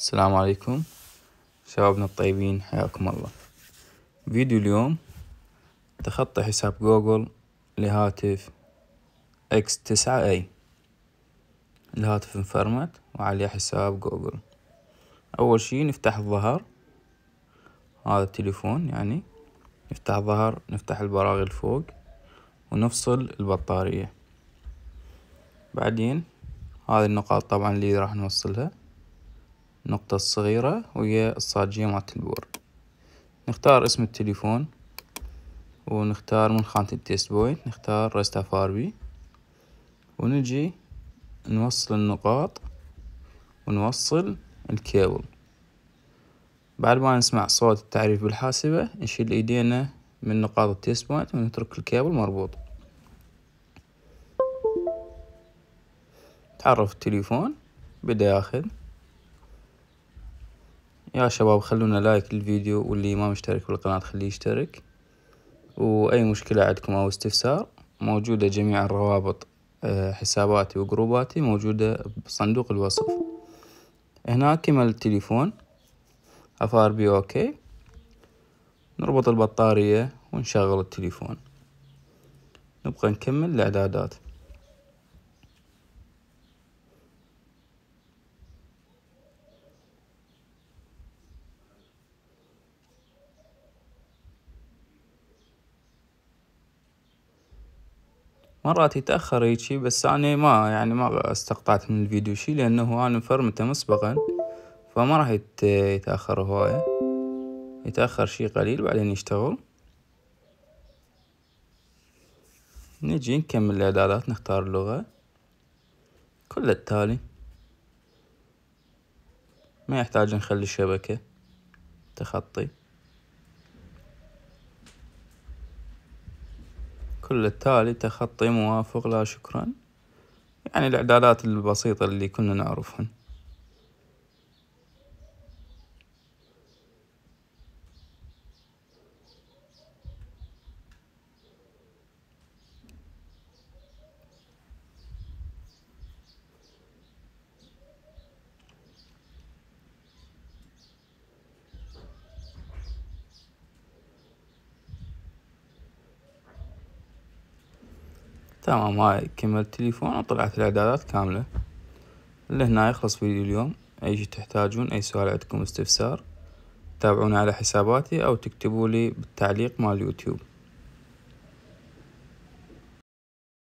السلام عليكم شبابنا الطيبين حياكم الله فيديو اليوم تخطي حساب جوجل لهاتف اكس تسعة اي الهاتف انفرمت وعليه حساب جوجل اول شي نفتح الظهر هذا التليفون يعني نفتح الظهر نفتح البراغي الفوق ونفصل البطارية بعدين هذه النقاط طبعا اللي راح نوصلها النقطة الصغيرة ويا الصاجية مالت البور نختار اسم التليفون ونختار من خانة التيست بوينت نختار رستا فاربي ونجي نوصل النقاط ونوصل الكابل بعد ما نسمع صوت التعريف بالحاسبة نشيل ايدينا من نقاط التيست بوينت ونترك الكابل مربوط تعرف التليفون بدأ ياخذ يا شباب خلونا لايك للفيديو واللي ما مشترك بالقناة خليه يشترك وأي مشكلة عندكم أو استفسار موجودة جميع الروابط آه، حساباتي وجروباتي موجودة بصندوق الوصف هنا كمل التليفون أفار بي أوكي نربط البطارية ونشغل التليفون نبقى نكمل الإعدادات مرات يتأخر هيجي بس أني ما يعني ما استقطعت من الفيديو شي لأنه أنا مفرمته مسبقا فما راح يتأخر هواية يتأخر شي قليل بعدين يشتغل، نجي نكمل الإعدادات نختار اللغة كل التالي ما يحتاج نخلي الشبكة تخطي. كل التالي تخطي موافق لا شكرا يعني الإعدادات البسيطة اللي كنا نعرفهن. تمام هاي كملت التليفون وطلعت الاعدادات كاملة لهنا يخلص فيديو اليوم اي شي تحتاجون اي سؤال عندكم استفسار تابعونا على حساباتي او تكتبوا لي بالتعليق مال اليوتيوب